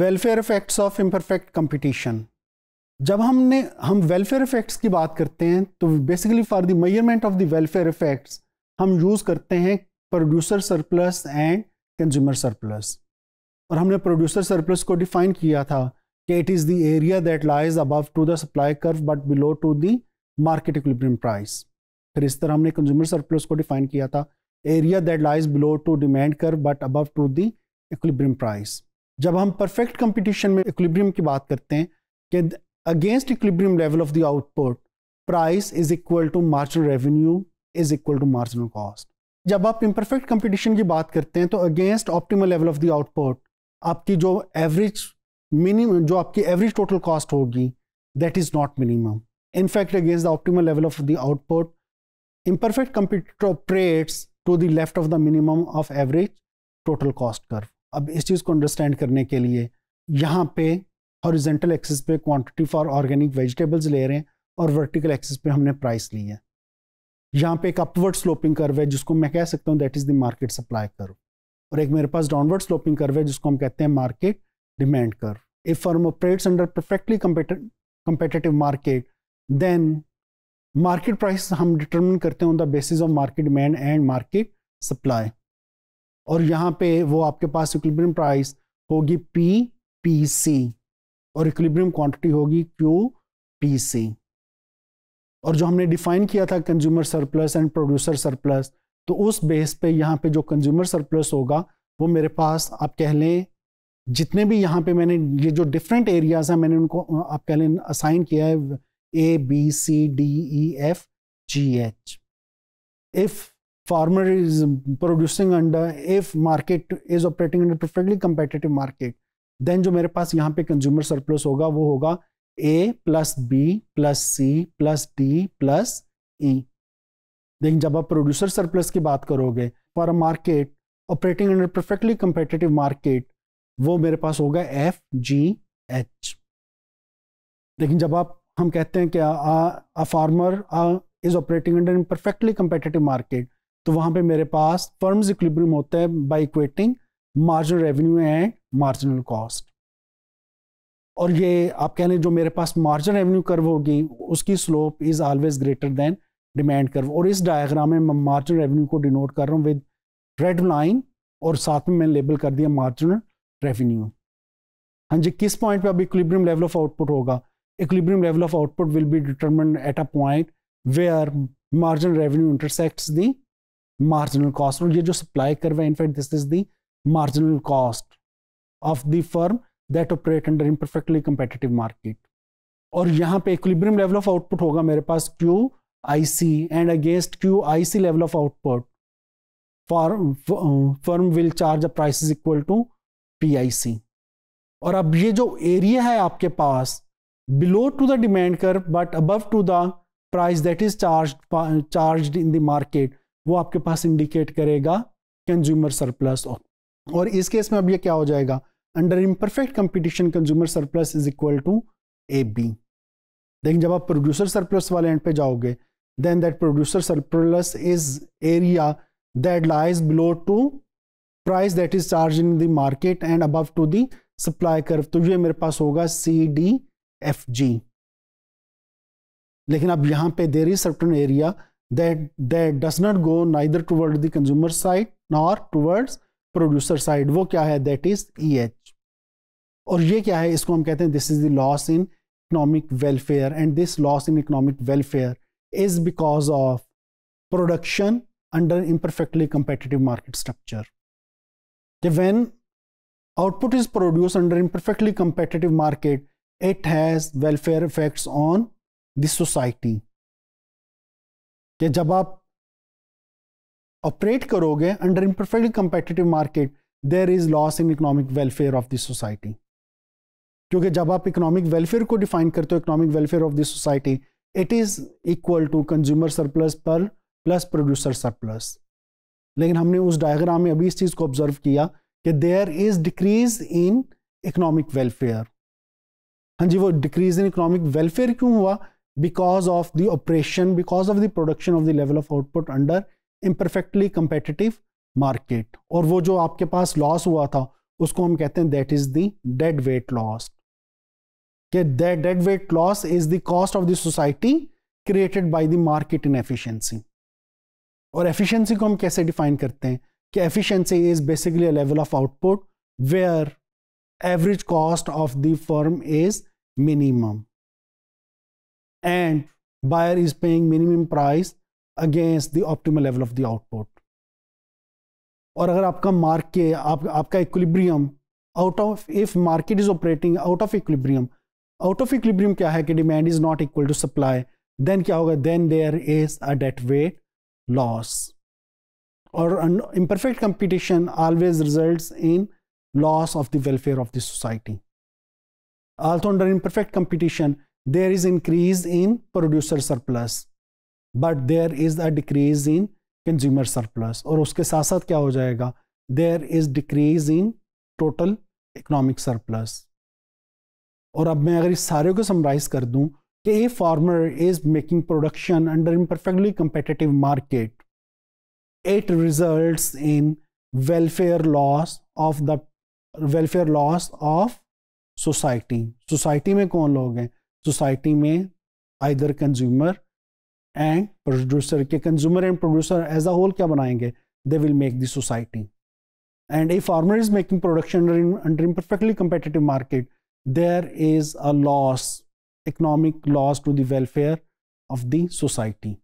Welfare effects of imperfect competition जब हमने हम वेलफेयर इफेक्ट्स की बात करते हैं तो basically for the measurement of the welfare effects हम यूज़ करते हैं producer surplus and consumer surplus और हमने प्रोड्यूसर सरप्लस को डिफाइन किया था कि it is the area that lies above to the supply curve but below to the market equilibrium price फिर इस तरह हमने कंज्यूमर सरप्लस को डिफाइन किया था area that lies below to demand curve but above to the equilibrium price जब हम perfect competition में इक्विलिब्रियम की बात करते हैं कि against equilibrium level of the output price is equal to marginal revenue is equal to marginal cost जब आप इम्परफेक्ट कंपटीशन की बात करते हैं तो against optimal level of the output आपकी जो एवरेज मिनिमम जो आपकी एवरेज टोटल कॉस्ट होगी that is not minimum in fact against the optimal level of the output imperfect competitor operates to the left of the minimum of average total cost curve. अब इस चीज़ को understand करने के लिए यहाँ पे हॉरिजेंटल एक्सिस पे क्वांटिटी फॉर ऑर्गेनिक वेजिटेबल्स ले रहे हैं और वर्टिकल एक्सिस पे हमने प्राइस ली है यहाँ पे एक अपवर्ड स्लोपिंग कर्व है जिसको मैं कह सकता हूँ that is the market supply curve और एक मेरे पास डाउनवर्ड स्लोपिंग कर्व है जिसको हम कहते हैं market demand curve if firm operates under perfectly competitive market then market price हम डिटर्मिन करते हैं on the basis of market demand and market supply और यहाँ पे वो आपके पास इक्विलिब्रियम प्राइस होगी पी पी सी और इक्विलिब्रियम क्वांटिटी होगी क्यू पी सी और जो हमने डिफाइन किया था consumer surplus and producer surplus तो उस बेस पे यहाँ पे जो कंज्यूमर सरप्लस होगा वो मेरे पास आप कह लें जितने भी यहाँ पे मैंने ये जो डिफरेंट एरियाज हैं मैंने उनको आप कह लें असाइन किया है A B C D E F G H if farmer is producing under if market is operating under perfectly competitive market then जो मेरे पास यहाँ पे consumer surplus होगा वो होगा a plus b plus c plus d plus e लेकिन जब आप प्रोड्यूसर सरप्लस की बात करोगे for a market operating under perfectly competitive market वो मेरे पास होगा एफ जी एच लेकिन जब आप हम कहते हैं कि a farmer is operating under perfectly competitive market तो वहां पे मेरे पास फर्म्स इक्विलिब्रियम होता है by equating marginal revenue and marginal cost और ये आप कह जो मेरे पास मार्जिनल रेवेन्यू कर्व होगी उसकी slope is always greater than demand curve और इस डायग्राम में मैं मार्जिनल रेवेन्यू को डिनोट कर रहा हूँ विद रेड लाइन और साथ में मैंने लेबल कर दिया मार्जिनल रेवेन्यू हाँ जी किस पॉइंट पे अब इक्विलिब्रियम लेवल ऑफ आउटपुट होगा equilibrium level of output will be determine at a point where marginal revenue intersects the marginal cost और ये जो सप्लाई कर रहे हैं in fact this is the marginal cost of the firm that operate under imperfectly competitive market और यहाँ पे equilibrium level of output होगा मेरे पास Q I C and against Q I C level of output form firm will charge a price is equal to P I C और अब ये जो एरिया है आपके पास below to the demand curve but above to the price that is charge charge in the market वो आपके पास इंडिकेट करेगा कंज्यूमर सरप्लस और इस केस में अब ये क्या हो जाएगा under imperfect competition consumer surplus is equal to A B लेकिन जब आप प्रोड्यूसर सरप्लस वाले एंड पे जाओगे then that producer surplus is area that lies below to price that is charge in the market and above to the supply curve तो ये मेरे पास होगा सी डी एफ जी लेकिन अब यहाँ पे there is certain area that, that does not go neither toward the consumer side nor towards producer side वो क्या that is EH और ये क्या है इसको हम this is the loss in economic welfare and this loss in economic welfare is because of production under imperfectly competitive market structure. When output is produced under imperfectly competitive market, it has welfare effects on the society. कि जब आप operate करोगे under imperfectly competitive market there is loss in economic welfare of this society क्योंकि जब आप economic welfare को define करते हो economic welfare of this society it is equal to consumer surplus पर प्लस प्रोड्यूसर सरप्लस लेकिन हमने उस डायग्राम में अभी इस चीज़ को ऑब्जर्व किया कि there is decrease in economic welfare हाँ जी वो डिक्रीज इन इकोनॉमिक वेलफेयर क्यों हुआ because of the operation, because of the production of the level of output under imperfectly competitive market. or वो जो loss हुआ था उसको हम कहते हैं that is the dead weight loss. कि that dead weight loss is the cost of the society created by the market inefficiency. Or efficiency को हम कैसे define करते हैं efficiency is basically a level of output where average cost of the firm is minimum and buyer is paying minimum price against the optimal level of the output Or अगर आपका market आप equilibrium out of if market is operating out of equilibrium out of equilibrium क्या है demand is not equal to supply then क्या होगा then there is a dead weight loss और imperfect competition always results in loss of the welfare of the society also under imperfect competition there is increase in producer surplus but there is a decrease in consumer surplus और उसके साथ साथ क्या हो जाएगा there is decrease in total economic surplus और अब मैं अगर इस सारे को समराइज कर दूं कि a farmer is making production under in perfectly competitive market it result in welfare loss of the welfare loss of society society में कौन लोग हैं सोसाइटी में आइदर कंज्यूमर एंड प्रोड्यूसर के consumer and producer as a whole क्या बनाएंगे they will make the society and a farmer is making production under in perfectly competitive market there is a loss economic loss to the welfare of the society